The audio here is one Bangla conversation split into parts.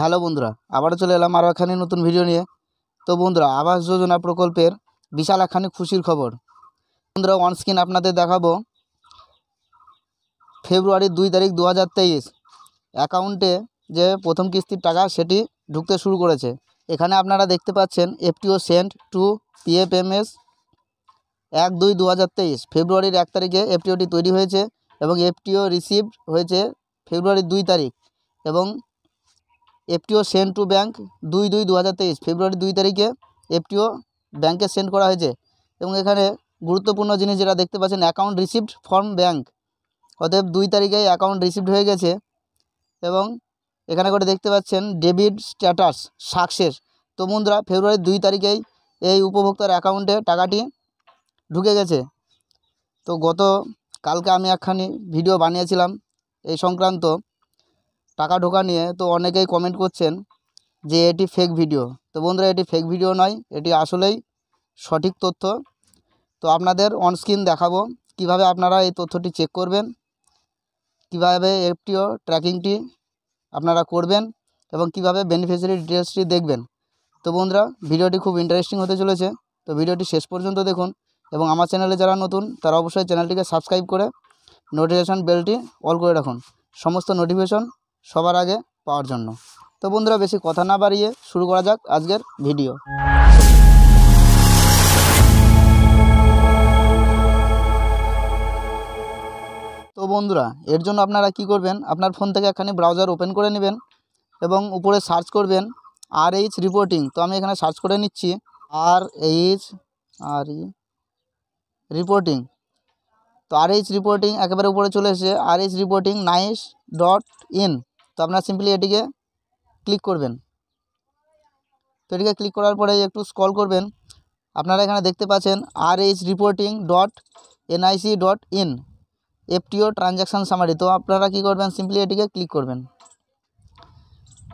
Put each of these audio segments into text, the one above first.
হ্যালো বন্ধুরা আবারও চলে এলাম আরও এখানে নতুন ভিডিও নিয়ে তো বন্ধুরা আবাস যোজনা প্রকল্পের বিশাল একখানি খুশির খবর বন্ধুরা ওয়ান স্ক্রিন আপনাদের দেখাবো ফেব্রুয়ারি দুই তারিখ দু হাজার তেইশ অ্যাকাউন্টে যে প্রথম কিস্তির টাকা সেটি ঢুকতে শুরু করেছে এখানে আপনারা দেখতে পাচ্ছেন এফটিও সেন্ট টু পিএফএমএস এক দুই দু হাজার তেইশ ফেব্রুয়ারির এক তারিখে এফটিওটি তৈরি হয়েছে এবং এফটিও রিসিভ হয়েছে ফেব্রুয়ারির দুই তারিখ এবং এফটিও সেন্ড টু ব্যাঙ্ক দুই দুই দু হাজার তেইশ ফেব্রুয়ারি দুই তারিখে এফটিও ব্যাঙ্কে সেন্ড করা হয়েছে এবং এখানে গুরুত্বপূর্ণ জিনিস যেটা দেখতে পাচ্ছেন অ্যাকাউন্ট রিসিভড ফর্ম ব্যাঙ্ক অতএব দুই তারিখে অ্যাকাউন্ট রিসিভড হয়ে গেছে এবং এখানে করে দেখতে পাচ্ছেন ডেবিট স্ট্যাটাস সাকসেস তমুন্দ্রা বন্ধুরা ফেব্রুয়ারি দুই তারিখেই এই উপভোক্তার অ্যাকাউন্টে টাকাটি ঢুকে গেছে তো গত কালকে আমি একখানি ভিডিও বানিয়েছিলাম এই সংক্রান্ত টাকা ঢোকা নিয়ে তো অনেকেই কমেন্ট করছেন যে এটি ফেক ভিডিও তো বন্ধুরা এটি ফেক ভিডিও নয় এটি আসলেই সঠিক তথ্য তো আপনাদের অনস্ক্রিন দেখাবো কিভাবে আপনারা এই তথ্যটি চেক করবেন কিভাবে এফটিও ট্র্যাকিংটি আপনারা করবেন এবং কিভাবে বেনিফিশিয়ারি ডিটেলসটি দেখবেন তো বন্ধুরা ভিডিওটি খুব ইন্টারেস্টিং হতে চলেছে তো ভিডিওটি শেষ পর্যন্ত দেখুন এবং আমার চ্যানেলে যারা নতুন তারা অবশ্যই চ্যানেলটিকে সাবস্ক্রাইব করে নোটিফিকেশান বেলটি অল করে রাখুন সমস্ত নোটিফিকেশান সবার আগে পাওয়ার জন্য তো বন্ধুরা বেশি কথা না বাড়িয়ে শুরু করা যাক আজকের ভিডিও তো বন্ধুরা এর জন্য আপনারা কি করবেন আপনার ফোন থেকে একখানি ব্রাউজার ওপেন করে নেবেন এবং উপরে সার্চ করবেন আর এইচ রিপোর্টিং তো আমি এখানে সার্চ করে নিচ্ছি আর এইচ আর ই রিপোর্টিং তো আর এইচ রিপোর্টিং একেবারে উপরে চলে এসেছে R H reporting nice dot in তো আপনারা সিম্পলি এটিকে ক্লিক করবেন তো এটিকে ক্লিক করার পরে একটু স্কল করবেন আপনারা এখানে দেখতে পাচ্ছেন R H reporting dot NIC dot in FTO transaction summary তো আপনারা কি করবেন সিম্পলি এটিকে ক্লিক করবেন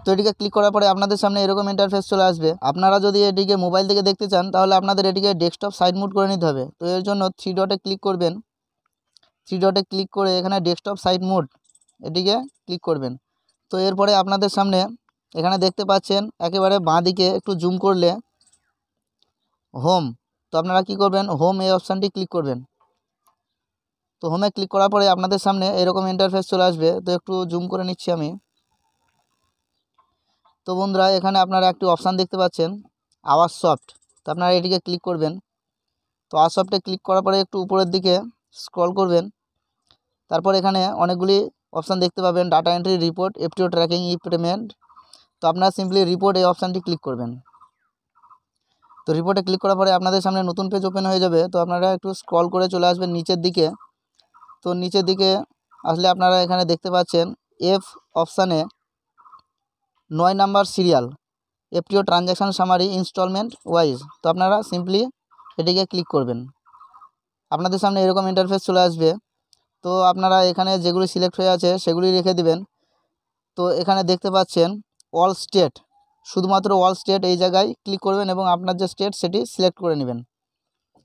তো এটিকে ক্লিক করার পরে আপনাদের সামনে এরকম ইন্টারফেস চলে আসবে আপনারা যদি এটিকে মোবাইল থেকে দেখতে চান তাহলে আপনাদের এটিকে ডেস্কটপ সাইড মুড করে নিতে হবে তো এর জন্য থ্রি ডটে ক্লিক করবেন থ্রি ডটে ক্লিক করে এখানে ডেস্কটপ সাইড মুড এটিকে ক্লিক করবেন তো এরপরে আপনাদের সামনে এখানে দেখতে পাচ্ছেন একেবারে বাঁ দিকে একটু জুম করলে হোম তো আপনারা কি করবেন হোম এই অপশানটি ক্লিক করবেন তো হোমে ক্লিক করার পরে আপনাদের সামনে এরকম ইন্টারফেস চলে আসবে তো একটু জুম করে নিচ্ছি আমি তো বন্ধুরা এখানে আপনারা একটি অপশান দেখতে পাচ্ছেন আওয়াজ সফট তো আপনারা এটিকে ক্লিক করবেন তো আওয়াজ সফটে ক্লিক করার পরে একটু উপরের দিকে স্ক্রল করবেন তারপর এখানে অনেকগুলি অপশান দেখতে পাবেন data entry report FTO tracking e payment তো আপনারা সিম্পলি রিপোর্ট এই অপশানটি ক্লিক করবেন তো রিপোর্টে ক্লিক করার পরে আপনাদের সামনে নতুন পেজ ওপেন হয়ে যাবে তো আপনারা একটু স্ক্রল করে চলে আসবেন নিচের দিকে তো নিচের দিকে আসলে আপনারা এখানে দেখতে পাচ্ছেন এফ অপশানে নয় number serial FTO transaction summary installment wise তো আপনারা সিম্পলি এটিকে ক্লিক করবেন আপনাদের সামনে এরকম ইন্টারফেস চলে আসবে তো আপনারা এখানে যেগুলি সিলেক্ট হয়ে আছে সেগুলি রেখে দিবেন তো এখানে দেখতে পাচ্ছেন অল স্টেট শুধুমাত্র অল স্টেট এই জায়গায় ক্লিক করবেন এবং আপনার যে স্টেট সেটি সিলেক্ট করে নেবেন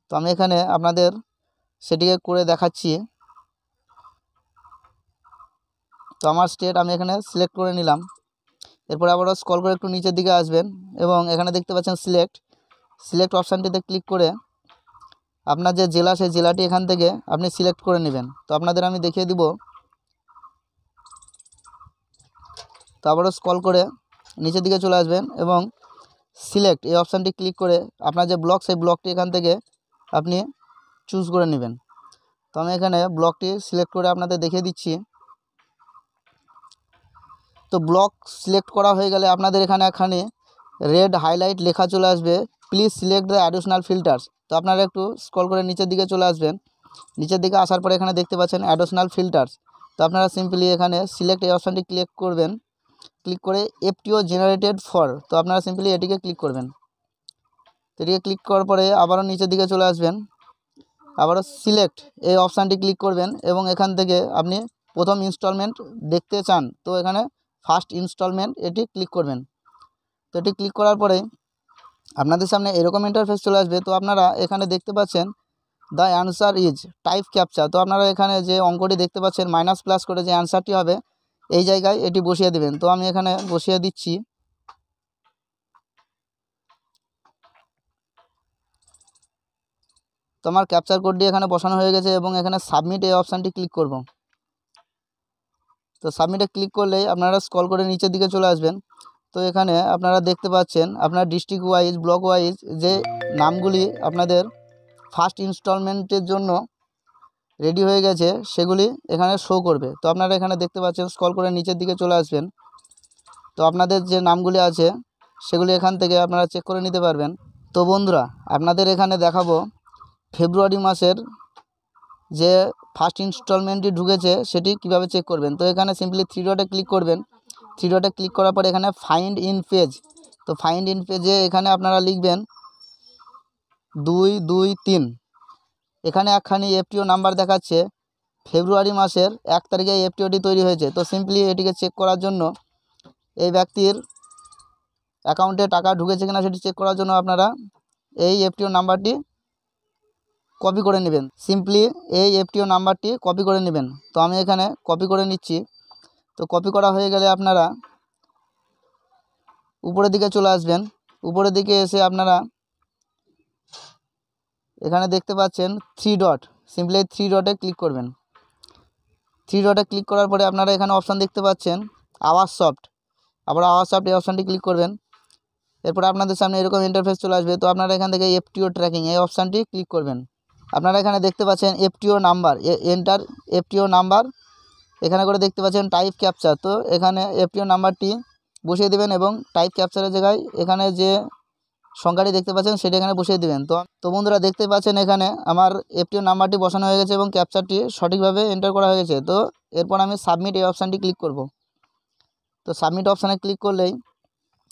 তো আমি এখানে আপনাদের সেটিকে করে দেখাচ্ছি তো আমার স্টেট আমি এখানে সিলেক্ট করে নিলাম এরপর আবারও স্কল করে একটু নিচের দিকে আসবেন এবং এখানে দেখতে পাচ্ছেন সিলেক্ট সিলেক্ট অপশানটিতে ক্লিক করে আপনার যে জেলা সেই জেলাটি এখান থেকে আপনি সিলেক্ট করে নেবেন তো আপনাদের আমি দেখিয়ে দিব তো আবারও স্কল করে নিচের দিকে চলে আসবেন এবং সিলেক্ট এই অপশানটি ক্লিক করে আপনার যে ব্লক সেই ব্লকটি এখান থেকে আপনি চুজ করে নেবেন তো আমি এখানে ব্লকটি সিলেক্ট করে আপনাদের দেখিয়ে দিচ্ছি তো ব্লক সিলেক্ট করা হয়ে গেলে আপনাদের এখানে এখানে রেড হাইলাইট লেখা চলে আসবে please select the additional filters তো আপনারা একটু স্ক্রল করে নিচের দিকে চলে আসবেন নিচের দিকে আসার পরে এখানে দেখতে পাচ্ছেন অ্যাডিশনাল ফিল্টার্স তো আপনারা সিম্পলি এখানে সিলেক্ট এই অপশানটি ক্লিক করবেন ক্লিক করে এফটিও জেনারেটেড ফর তো আপনারা সিম্পলি এটিকে ক্লিক করবেন তো এটিকে ক্লিক করার পরে আবারও নিচের দিকে চলে আসবেন আবারও সিলেক্ট এই অপশানটি ক্লিক করবেন এবং এখান থেকে আপনি প্রথম ইনস্টলমেন্ট দেখতে চান তো এখানে ফার্স্ট ইনস্টলমেন্ট এটি ক্লিক করবেন তো এটি ক্লিক করার পরে আপনাদের সামনে এরকম ইন্টারফেস চলে আসবে তো আপনারা এখানে দেখতে পাচ্ছেন the answer is type captcha তো আপনারা এখানে যে অঙ্কটি দেখতে পাচ্ছেন মাইনাস প্লাস করে যে অ্যান্সারটি হবে এই জায়গায় এটি বসিয়ে দেবেন তো আমি এখানে বসিয়ে দিচ্ছি তো আমার ক্যাপচার কোডটি এখানে বসানো হয়ে গেছে এবং এখানে সাবমিট এই অপশানটি ক্লিক করব তো সাবমিটে ক্লিক করলেই আপনারা স্কল করে নিচের দিকে চলে আসবেন তো এখানে আপনারা দেখতে পাচ্ছেন আপনার ডিস্ট্রিক্ট ওয়াইজ ব্লক ওয়াইজ যে নামগুলি আপনাদের ফার্স্ট ইনস্টলমেন্টের জন্য রেডি হয়ে গেছে সেগুলি এখানে শো করবে তো আপনারা এখানে দেখতে পাচ্ছেন স্কল করে নিচের দিকে চলে আসবেন তো আপনাদের যে নামগুলি আছে সেগুলি এখান থেকে আপনারা চেক করে নিতে পারবেন তো বন্ধুরা আপনাদের এখানে দেখাবো ফেব্রুয়ারি মাসের যে ফার্স্ট ইনস্টলমেন্টটি ঢুকেছে সেটি কিভাবে চেক করবেন তো এখানে সিম্পলি থ্রি ডটে ক্লিক করবেন থ্রি ডটে ক্লিক করার পরে এখানে ফাইন্ড ইন পেজ তো ফাইন্ড ইন পেজে এখানে আপনারা লিখবেন দুই দুই তিন এখানে একখানি এফটিও নাম্বার দেখাচ্ছে ফেব্রুয়ারি মাসের এক তারিখে এফটিওটি তৈরি হয়েছে তো সিম্পলি এটিকে চেক করার জন্য এই ব্যক্তির অ্যাকাউন্টে টাকা ঢুকেছে কিনা সেটি চেক করার জন্য আপনারা এই এফটিও নাম্বারটি কপি করে নেবেন সিম্পলি এই এফটিও নাম্বারটি কপি করে নেবেন তো আমি এখানে কপি করে নিচ্ছি তো কপি করা হয়ে গেলে আপনারা উপরের দিকে চলে আসবেন উপরের দিকে এসে আপনারা এখানে দেখতে পাচ্ছেন থ্রি ডট সিম্পলি থ্রি ডটে ক্লিক করবেন থ্রি ডটে ক্লিক করার পরে আপনারা এখানে অপশান দেখতে পাচ্ছেন আওয়াজ সফট আবার আওয়াজ সফট এই অপশানটি ক্লিক করবেন এরপর আপনাদের সামনে এরকম ইন্টারফেস চলে আসবে তো আপনারা এখান থেকে এফটিও ট্র্যাকিং এই অপশানটি ক্লিক করবেন আপনারা এখানে দেখতে পাচ্ছেন FTO number enter FTO number এখানে করে দেখতে পাচ্ছেন টাইপ ক্যাপচার তো এখানে এপিও নাম্বারটি বসিয়ে দেবেন এবং টাইপ ক্যাপচারের জায়গায় এখানে যে সংখ্যাটি দেখতে পাচ্ছেন সেটি এখানে বসিয়ে দেবেন তো তো বন্ধুরা দেখতে পাচ্ছেন এখানে আমার এপিও নাম্বারটি বসানো হয়ে গেছে এবং ক্যাপচারটি সঠিকভাবে এন্টার করা হয়ে গেছে তো এরপর আমি সাবমিট এই অপশানটি ক্লিক করব তো সাবমিট অপশানে ক্লিক করলেই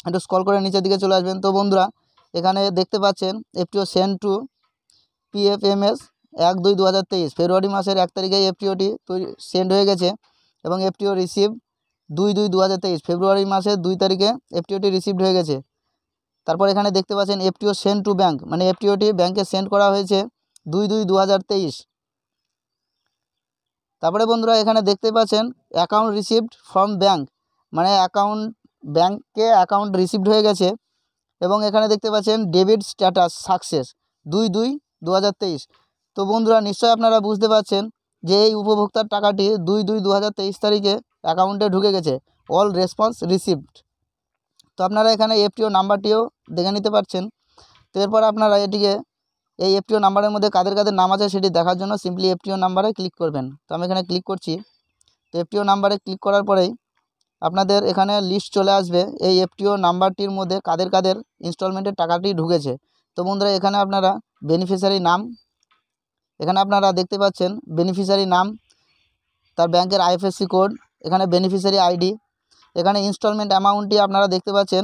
একটু স্কল করে নিচের দিকে চলে আসবেন তো বন্ধুরা এখানে দেখতে পাচ্ছেন এপিও সেন্ড টু পিএফএমএস এক দুই দু হাজার তেইশ ফেব্রুয়ারি মাসের এক তারিখে এফটিওটি সেন্ড হয়ে গেছে এবং এফটিও রিসিভ দুই দুই দু হাজার তেইশ ফেব্রুয়ারি মাসের দুই তারিখে এফটিওটি রিসিভড হয়ে গেছে তারপর এখানে দেখতে পাচ্ছেন এফটিও সেন্ড টু ব্যাঙ্ক মানে এফটিওটি ব্যাঙ্কে সেন্ড করা হয়েছে দুই দুই দু হাজার তেইশ তারপরে বন্ধুরা এখানে দেখতে পাচ্ছেন অ্যাকাউন্ট রিসিভড ফ্রম ব্যাঙ্ক মানে অ্যাকাউন্ট ব্যাঙ্কে অ্যাকাউন্ট রিসিভড হয়ে গেছে এবং এখানে দেখতে পাচ্ছেন ডেবিট স্ট্যাটাস সাকসেস দুই দুই দু হাজার তেইশ তো বন্ধুরা নিশ্চয়ই আপনারা বুঝতে পারছেন যে এই উপভোক্তার টাকাটি দুই দুই দু তারিখে অ্যাকাউন্টে ঢুকে গেছে অল রেসপন্স রিসিভড তো আপনারা এখানে এফটিও নাম্বারটিও দেখে নিতে পারছেন তো এরপর আপনারা এটিকে এই এফটিও নাম্বারের মধ্যে কাদের কাদের নাম আছে সেটি দেখার জন্য সিম্পলি এফটিও নাম্বারে ক্লিক করবেন তো আমি এখানে ক্লিক করছি তো এফটিও নাম্বারে ক্লিক করার পরেই আপনাদের এখানে লিস্ট চলে আসবে এই এফটিও নাম্বারটির মধ্যে কাদের কাদের ইনস্টলমেন্টের টাকাটি ঢুকেছে তো বন্ধুরা এখানে আপনারা বেনিফিশিয়ারি নাম এখানে আপনারা দেখতে পাচ্ছেন বেনিফিশিয়ারি নাম তার ব্যাংকের আইএফএসসি কোড এখানে বেনিফিশিয়ারি আইডি এখানে ইনস্টলমেন্ট অ্যামাউন্টটি আপনারা দেখতে পাচ্ছেন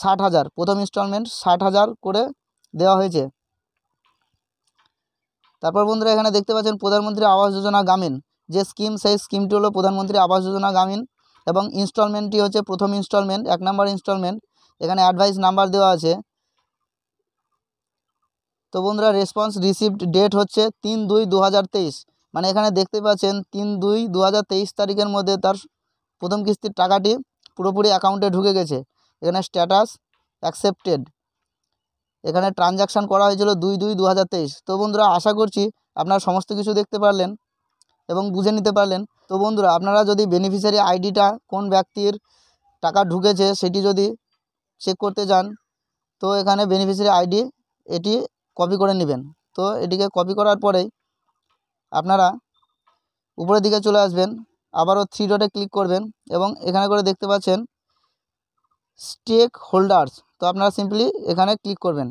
ষাট হাজার প্রথম ইনস্টলমেন্ট ষাট হাজার করে দেওয়া হয়েছে তারপর বন্ধুরা এখানে দেখতে পাচ্ছেন প্রধানমন্ত্রী আবাস যোজনা গ্রামীণ যে স্কিম সেই স্কিমটি হলো প্রধানমন্ত্রী আবাস যোজনা গ্রামীণ এবং ইনস্টলমেন্টটি হচ্ছে প্রথম ইনস্টলমেন্ট এক নম্বর ইনস্টলমেন্ট এখানে অ্যাডভাইস নাম্বার দেওয়া আছে তো বন্ধুরা রেসপন্স রিসিভড ডেট হচ্ছে তিন দুই দু মানে এখানে দেখতে পাচ্ছেন তিন দুই দু তারিখের মধ্যে তার প্রথম কিস্তির টাকাটি পুরোপুরি অ্যাকাউন্টে ঢুকে গেছে এখানে স্ট্যাটাস অ্যাকসেপ্টেড এখানে ট্রানজাকশান করা হয়েছিল দুই দুই দু তো বন্ধুরা আশা করছি আপনার সমস্ত কিছু দেখতে পারলেন এবং বুঝে নিতে পারলেন তো বন্ধুরা আপনারা যদি বেনিফিশিয়ারি আইডিটা কোন ব্যক্তির টাকা ঢুকেছে সেটি যদি চেক করতে যান তো এখানে বেনিফিশিয়ারি আইডি এটি কপি করে নেবেন তো এটিকে কপি করার পরেই আপনারা উপরের দিকে চলে আসবেন আবারও থ্রি ডটে ক্লিক করবেন এবং এখানে করে দেখতে পাচ্ছেন স্টেক হোল্ডার্স তো আপনারা সিম্পলি এখানে ক্লিক করবেন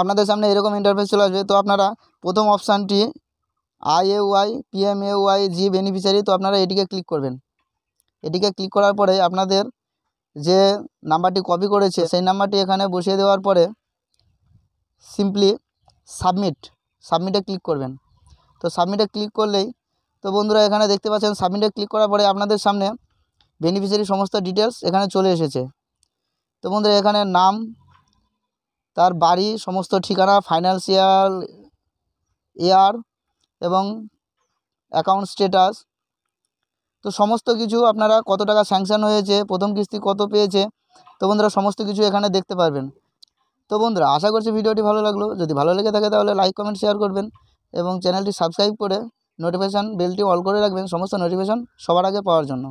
আপনাদের সামনে এরকম ইন্টারফেস চলে আসবে তো আপনারা প্রথম অপশানটি আইএওয়াই ওয়াই জি বেনিফিশিয়ারি তো আপনারা এটিকে ক্লিক করবেন এটিকে ক্লিক করার পরে আপনাদের যে নাম্বারটি কপি করেছে সেই নাম্বারটি এখানে বসিয়ে দেওয়ার পরে সিম্পলি সাবমিট সাবমিটে ক্লিক করবেন তো সাবমিটে ক্লিক করলেই তো বন্ধুরা এখানে দেখতে পাচ্ছেন সাবমিটে ক্লিক করার পরে আপনাদের সামনে বেনিফিশিয়ারি সমস্ত ডিটেলস এখানে চলে এসেছে তো বন্ধুরা এখানে নাম তার বাড়ি সমস্ত ঠিকানা ফাইন্যান্সিয়াল ইয়ার এবং অ্যাকাউন্ট স্ট্যাটাস তো সমস্ত কিছু আপনারা কত টাকা স্যাংশন হয়েছে প্রথম কিস্তি কত পেয়েছে তো বন্ধুরা সমস্ত কিছু এখানে দেখতে পারবেন তো বন্ধুরা আশা করছি ভিডিওটি ভালো লাগলো যদি ভালো লেগে থাকে তাহলে লাইক কমেন্ট শেয়ার করবেন এবং চ্যানেলটি সাবস্ক্রাইব করে নোটিফিকেশান বেলটি অল করে রাখবেন সমস্ত নোটিফিকেশান সবার আগে পাওয়ার জন্য